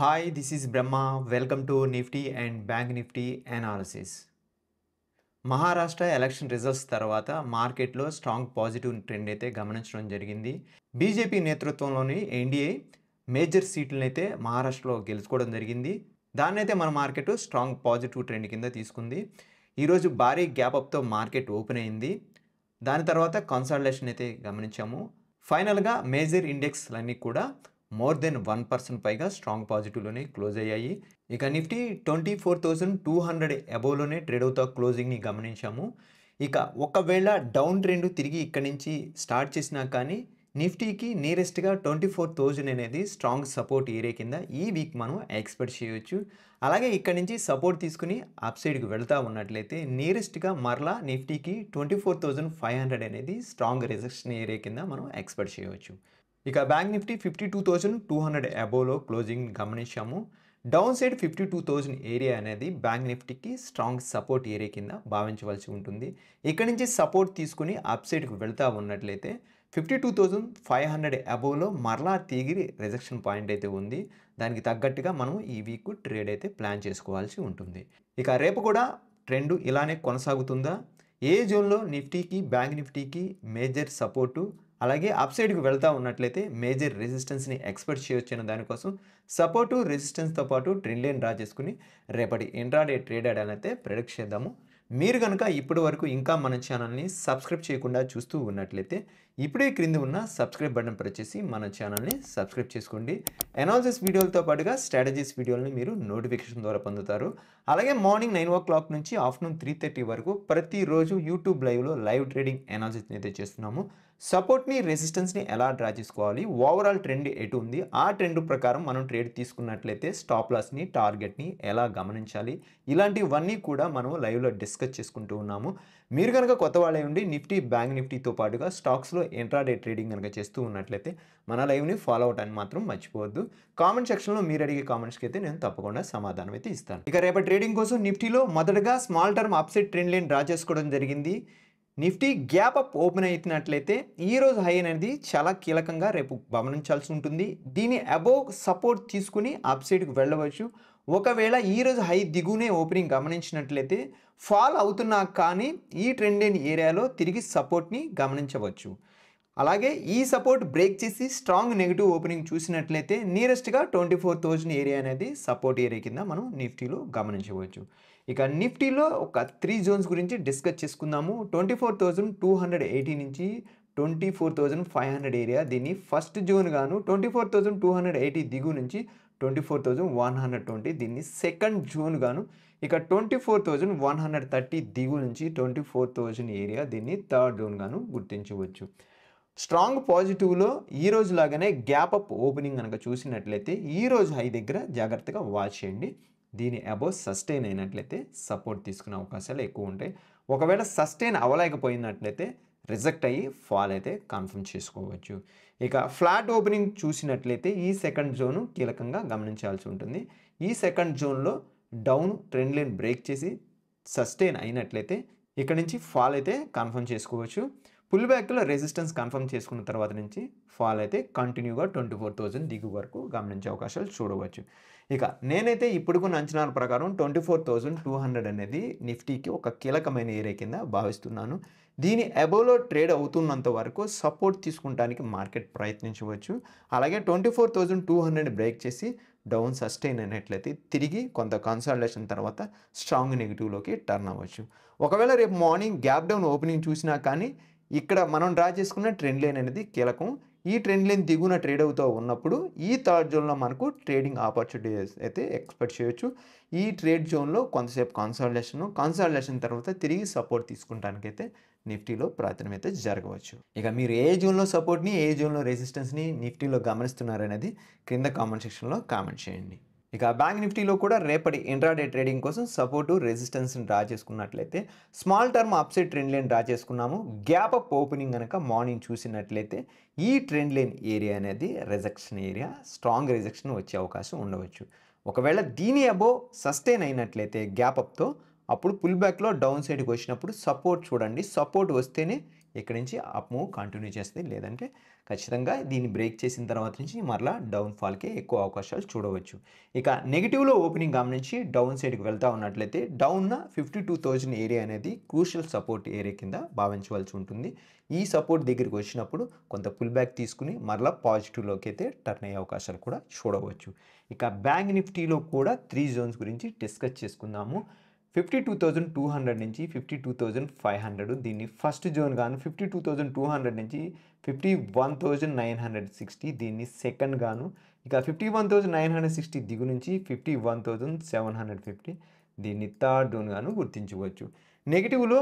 hi this is Brahma welcome to Nifty and bank Nifty analysis Maharashtra election results తర్వాత మార్కెట్లో strong positive trend అయితే గమనించడం జరిగింది బీజేపీ నేతృత్వంలోని ఎన్డీఏ మేజర్ సీట్లనైతే మహారాష్ట్రలో గెలుచుకోవడం జరిగింది దాన్నైతే మన మార్కెట్ స్ట్రాంగ్ పాజిటివ్ ట్రెండ్ కింద తీసుకుంది ఈరోజు భారీ గ్యాప్అప్తో మార్కెట్ ఓపెన్ అయింది దాని తర్వాత కన్సాలిడేషన్ అయితే గమనించాము ఫైనల్గా మేజర్ ఇండెక్స్లన్నీ కూడా మోర్ దెన్ వన్ పర్సెంట్ పైగా స్ట్రాంగ్ పాజిటివ్లోనే క్లోజ్ అయ్యాయి ఇక Nifty twenty four thousand two hundred అబోవ్లోనే ట్రేడ్ అవుతా క్లోజింగ్ని గమనించాము ఇక ఒకవేళ డౌన్ ట్రెండ్ తిరిగి ఇక్కడి నుంచి స్టార్ట్ చేసినా కానీ నిఫ్టీకి నియరెస్ట్గా ట్వంటీ ఫోర్ థౌజండ్ అనేది స్ట్రాంగ్ సపోర్ట్ ఏరియా కింద ఈ వీక్ మనం ఎక్స్పెక్ట్ చేయవచ్చు అలాగే ఇక్కడి నుంచి సపోర్ట్ తీసుకుని అప్సైడ్కి వెళ్తూ ఉన్నట్లయితే నియరెస్ట్గా మరలా నిఫ్టీకి twenty four thousand five hundred అనేది స్ట్రాంగ్ రిజెక్షన్ ఏరియా కింద మనం ఎక్స్పెక్ట్ చేయవచ్చు ఇక bank Nifty fifty two thousand two hundred అబోలో క్లోజింగ్ గమనించాము down side fifty two thousand area అనేది బ్యాంక్ నిఫ్టీకి స్ట్రాంగ్ సపోర్ట్ ఏరియా కింద భావించవలసి ఉంటుంది ఇక్కడ నుంచి సపోర్ట్ తీసుకుని అప్ సైడ్కి వెళ్తా ఉన్నట్లయితే fifty two thousand five hundred అబోవ్లో మరలా తీగిరి రిజెక్షన్ పాయింట్ అయితే ఉంది దానికి తగ్గట్టుగా మనం ఈ వీక్ ట్రేడ్ అయితే ప్లాన్ చేసుకోవాల్సి ఉంటుంది ఇక రేపు కూడా ట్రెండ్ ఇలానే కొనసాగుతుందా ఏ జోన్లో నిఫ్టీకి బ్యాంక్ నిఫ్టీకి మేజర్ సపోర్టు అలాగే అప్ సైడ్కి వెళ్తూ ఉన్నట్లయితే మేజర్ రెసిస్టెన్స్ని ఎక్స్పెక్ట్ చేయొచ్చు అనే దానికోసం సపోర్టు రెసిస్టెన్స్తో పాటు ట్రెండ్ లైన్ డ్రా చేసుకుని రేపటి ఇంట్రాడే ట్రేడ్ అయితే ప్రొడక్ట్ చేద్దాము మీరు కనుక ఇప్పటి వరకు ఇంకా మన ఛానల్ని సబ్స్క్రైబ్ చేయకుండా చూస్తూ ఉన్నట్లయితే ఇప్పుడే క్రింద ఉన్న సబ్స్క్రైబ్ బటన్ ప్రెస్ చేసి మన ఛానల్ని సబ్స్క్రైబ్ చేసుకోండి ఎనాలిసిస్ వీడియోలతో పాటుగా స్ట్రాటజీస్ వీడియోలను మీరు నోటిఫికేషన్ ద్వారా పొందుతారు అలాగే మార్నింగ్ నైన్ ఓ క్లాక్ నుంచి ఆఫ్టర్నూన్ త్రీ థర్టీ వరకు ప్రతిరోజు యూట్యూబ్ లైవ్లో లైవ్ ట్రేడింగ్ ఎనాలిసిస్ని అయితే చేస్తున్నాము సపోర్ట్ని రెసిస్టెన్స్ని ఎలా డ్రా చేసుకోవాలి ఓవరాల్ ట్రెండ్ ఎటు ఉంది ఆ ట్రెండ్ ప్రకారం మనం ట్రేడ్ తీసుకున్నట్లయితే స్టాప్ లాస్ని టార్గెట్ని ఎలా గమనించాలి ఇలాంటివన్నీ కూడా మనం లైవ్లో డిస్కస్ చేసుకుంటూ ఉన్నాము మీరు కనుక కొత్త వాళ్ళే ఉండి నిఫ్టీ బ్యాంక్ నిఫ్టీతో పాటుగా స్టాక్స్లో ఇంట్రాడే ట్రేడింగ్ కనుక చేస్తూ ఉన్నట్లయితే మన లైవ్ని ఫాలో అవటాన్ని మాత్రం మర్చిపోవద్దు కామెంట్ సెక్షన్లో మీరు అడిగే కామెంట్స్కి అయితే నేను తప్పకుండా సమాధానం అయితే ఇస్తాను ఇక రేపటి ట్రేడింగ్ కోసం నిఫ్టీలో మొదటగా small term upset trend line draw చేసుకోవడం జరిగింది నిఫ్టీ గ్యాప్ అప్ ఓపెన్ అవుతున్నట్లయితే ఈరోజు హై అనేది చాలా కీలకంగా రేపు గమనించాల్సి ఉంటుంది దీని అబోవ్ సపోర్ట్ తీసుకుని అప్ సైడ్కి వెళ్ళవచ్చు ఒకవేళ ఈరోజు హై దిగునే ఓపెనింగ్ గమనించినట్లయితే ఫాల్ అవుతున్నా కానీ ఈ ట్రెండ్ ఏరియాలో తిరిగి సపోర్ట్ని గమనించవచ్చు అలాగే ఈ సపోర్ట్ బ్రేక్ చేసి స్ట్రాంగ్ నెగిటివ్ ఓపెనింగ్ చూసినట్లయితే నియరెస్ట్గా ట్వంటీ ఫోర్ థౌజండ్ ఏరియా అనేది సపోర్ట్ ఏరియా కింద మనం నిఫ్టీలో గమనించవచ్చు ఇక నిఫ్టీలో ఒక త్రీ జోన్స్ గురించి డిస్కస్ చేసుకుందాము twenty four thousand two hundred eighty నుంచి twenty four thousand five hundred area దీన్ని ఫస్ట్ జోన్ గాను twenty four thousand two hundred eighty దిగు నుంచి twenty four thousand one hundred twenty దీన్ని సెకండ్ జోన్ గాను ఇక twenty four thousand one hundred thirty దిగు నుంచి ట్వంటీ ఫోర్ థౌజండ్ ఏరియా దీన్ని థర్డ్ జోన్ గాను గుర్తించవచ్చు స్ట్రాంగ్ పాజిటివ్లో ఈరోజు లాగానే గ్యాప్ అప్ ఓపెనింగ్ కనుక చూసినట్లయితే ఈరోజు హై దగ్గర జాగ్రత్తగా వాచ్ చేయండి దీని అబౌ సస్టైన్ అయినట్లయితే సపోర్ట్ తీసుకునే అవకాశాలు ఎక్కువ ఉంటాయి ఒకవేళ సస్టైన్ అవ్వలేకపోయినట్లయితే రిజెక్ట్ అయ్యి ఫాల్ అయితే కన్ఫర్మ్ చేసుకోవచ్చు ఇక ఫ్లాట్ ఓపెనింగ్ చూసినట్లయితే ఈ సెకండ్ జోను కీలకంగా గమనించాల్సి ఉంటుంది ఈ సెకండ్ జోన్లో డౌన్ ట్రెండ్ లైన్ బ్రేక్ చేసి సస్టైన్ అయినట్లయితే ఇక్కడ నుంచి ఫాల్ అయితే కన్ఫర్మ్ చేసుకోవచ్చు పుల్ బ్యాక్లో రెసిస్టెన్స్ కన్ఫర్మ్ చేసుకున్న తర్వాత నుంచి ఫాల్ అయితే కంటిన్యూగా ట్వంటీ ఫోర్ థౌజండ్ దిగు వరకు గమనించే అవకాశాలు చూడవచ్చు ఇక నేనైతే ఇప్పుడుకున్న అంచనాల ప్రకారం twenty four thousand two hundred అనేది నిఫ్టీకి ఒక కీలకమైన ఏరియా కింద భావిస్తున్నాను దీని అబోలో ట్రేడ్ అవుతున్నంత వరకు సపోర్ట్ తీసుకుంటానికి మార్కెట్ ప్రయత్నించవచ్చు అలాగే twenty four thousand two hundred break చేసి డౌన్ సస్టైన్ అయినట్లయితే తిరిగి కొంత కన్సల్టేషన్ తర్వాత స్ట్రాంగ్ నెగిటివ్లోకి టర్న్ అవ్వచ్చు ఒకవేళ రేపు మార్నింగ్ గ్యాప్ డౌన్ ఓపెనింగ్ చూసినా కానీ ఇక్కడ మనం డ్రా చేసుకున్న ట్రెండ్ లైన్ అనేది కీలకం ఈ ట్రెండ్ లైన్ దిగున ట్రేడ్ అవుతూ ఉన్నప్పుడు ఈ థర్డ్ జోన్లో మనకు ట్రేడింగ్ ఆపర్చునిటీస్ అయితే ఎక్స్పెక్ట్ చేయొచ్చు ఈ ట్రేడ్ జోన్లో కొంతసేపు కాన్సాలిడేషన్ కాన్సాలిడేషన్ తర్వాత తిరిగి సపోర్ట్ తీసుకుంటానికైతే నిఫ్టీలో ప్రాధాన్యం అయితే జరగవచ్చు ఇక మీరు ఏ జోన్లో సపోర్ట్ని ఏ జోన్లో రెసిస్టెన్స్ని నిఫ్టీలో గమనిస్తున్నారనేది క్రింద కామెంట్ సెక్షన్లో కామెంట్ చేయండి ఇక బ్యాంక్ నిఫ్టీలో కూడా రేపటి ఇంట్రాడే ట్రేడింగ్ కోసం సపోర్టు రెసిస్టెన్స్ని డ్రా చేసుకున్నట్లయితే small term upside trend line draw చేసుకున్నాము గ్యాప్ అప్ ఓపెనింగ్ కనుక మార్నింగ్ చూసినట్లయితే ఈ ట్రెండ్ లైన్ ఏరియా అనేది రిజెక్షన్ ఏరియా స్ట్రాంగ్ రిజెక్షన్ వచ్చే అవకాశం ఉండవచ్చు ఒకవేళ దీని అబో సస్టైన్ అయినట్లయితే గ్యాప్ అప్తో అప్పుడు పుల్ బ్యాక్లో డౌన్ సైడ్కి వచ్చినప్పుడు సపోర్ట్ చూడండి సపోర్ట్ వస్తేనే ఇక్కడి నుంచి అప్ మూవ్ కంటిన్యూ చేస్తుంది లేదంటే ఖచ్చితంగా దీన్ని బ్రేక్ చేసిన తర్వాత నుంచి మరలా డౌన్ ఫాల్కే ఎక్కువ అవకాశాలు చూడవచ్చు ఇక నెగిటివ్లో ఓపెనింగ్ గమనించి డౌన్ సైడ్కి వెళ్తా ఉన్నట్లయితే డౌన్న ఫిఫ్టీ టూ ఏరియా అనేది క్రూషల్ సపోర్ట్ ఏరియా కింద భావించవలసి ఉంటుంది ఈ సపోర్ట్ దగ్గరికి వచ్చినప్పుడు కొంత పుల్ బ్యాక్ తీసుకుని మరలా పాజిటివ్లోకి అయితే టర్న్ అయ్యే అవకాశాలు కూడా చూడవచ్చు ఇక బ్యాంక్ నిఫ్టీలో కూడా త్రీ జోన్స్ గురించి డిస్కస్ చేసుకుందాము fifty two thousand two hundred నుంచి fifty two thousand five hundred దీన్ని ఫస్ట్ జోన్ గాను fifty two thousand two hundred నుంచి fifty one thousand nine hundred sixty దీన్ని సెకండ్ గాను ఇక fifty one thousand nine hundred sixty దిగు నుంచి fifty one thousand seven hundred fifty దీన్ని third zone గాను గుర్తించవచ్చు నెగిటివ్లో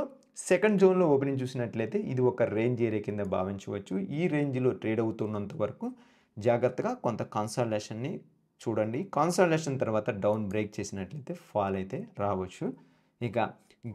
సెకండ్ జోన్లో ఓపెనింగ్ చూసినట్లయితే ఇది ఒక రేంజ్ ఏరియా కింద భావించవచ్చు ఈ రేంజ్లో ట్రేడ్ అవుతున్నంత వరకు జాగ్రత్తగా కొంత కన్సల్టేషన్ని చూడండి కాన్సల్టేషన్ తర్వాత డౌన్ బ్రేక్ చేసినట్లయితే ఫాల్ అయితే రావచ్చు ఇక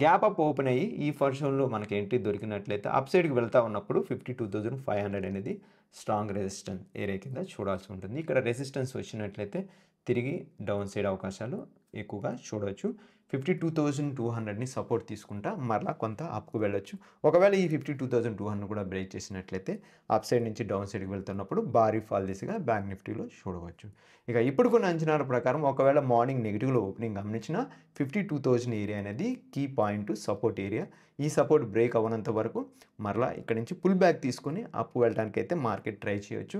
గ్యాప్ అప్ ఓపెన్ అయ్యి ఈ ఫర్షన్లో మనకి ఎంట్రీ దొరికినట్లయితే అప్ సైడ్కి వెళ్తా ఉన్నప్పుడు fifty two thousand five hundred అనేది స్ట్రాంగ్ రెసిస్టెన్స్ ఏరియా కింద చూడాల్సి ఉంటుంది ఇక్కడ రెసిస్టెన్స్ వచ్చినట్లయితే తిరిగి డౌన్ సైడ్ అవకాశాలు ఎక్కువగా చూడవచ్చు ఫిఫ్టీ టూ థౌజండ్ టూ హండ్రెడ్ని సపోర్ట్ తీసుకుంటా మరలా కొంత అప్కు వెళ్ళొచ్చు ఒకవేళ ఈ fifty two thousand two hundred కూడా బ్రేక్ చేసినట్లయితే అప్ సైడ్ నుంచి డౌన్ సైడ్కి వెళ్తున్నప్పుడు భారీ ఫాల్ దిశగా బ్యాంక్ నిఫ్టీలో చూడవచ్చు ఇక ఇప్పుడు కొన్ని అంచనాల ప్రకారం ఒకవేళ మార్నింగ్ నెగిటివ్లో ఓపెనింగ్ గమనించిన ఫిఫ్టీ టూ థౌజండ్ ఏరియా అనేది కీ పాయింట్ సపోర్ట్ ఏరియా ఈ సపోర్ట్ బ్రేక్ అవ్వనంత వరకు మరలా ఇక్కడ నుంచి పుల్ బ్యాక్ తీసుకొని అప్పు వెళ్ళడానికి అయితే మార్కెట్ ట్రై చేయొచ్చు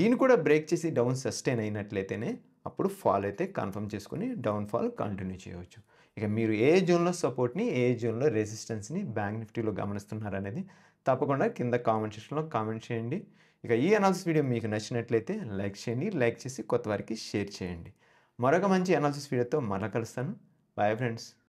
దీన్ని కూడా బ్రేక్ చేసి డౌన్ సస్టైన్ అయినట్లయితేనే అప్పుడు ఫాల్ అయితే కన్ఫర్మ్ చేసుకుని డౌన్ఫాల్ కంటిన్యూ చేయవచ్చు ఇక మీరు ఏ జోన్లో సపోర్ట్ని ఏ జోన్లో రెసిస్టెన్స్ని బ్యాంక్ నిఫ్టీలో గమనిస్తున్నారనేది తప్పకుండా కింద కామెంట్ సెక్షన్లో కామెంట్ చేయండి ఇక ఈ అనాలిసిస్ వీడియో మీకు నచ్చినట్లయితే లైక్ చేయండి లైక్ చేసి కొత్త వారికి షేర్ చేయండి మరొక మంచి అనాలిసిస్ వీడియోతో మళ్ళా కలుస్తాను బాయ్ ఫ్రెండ్స్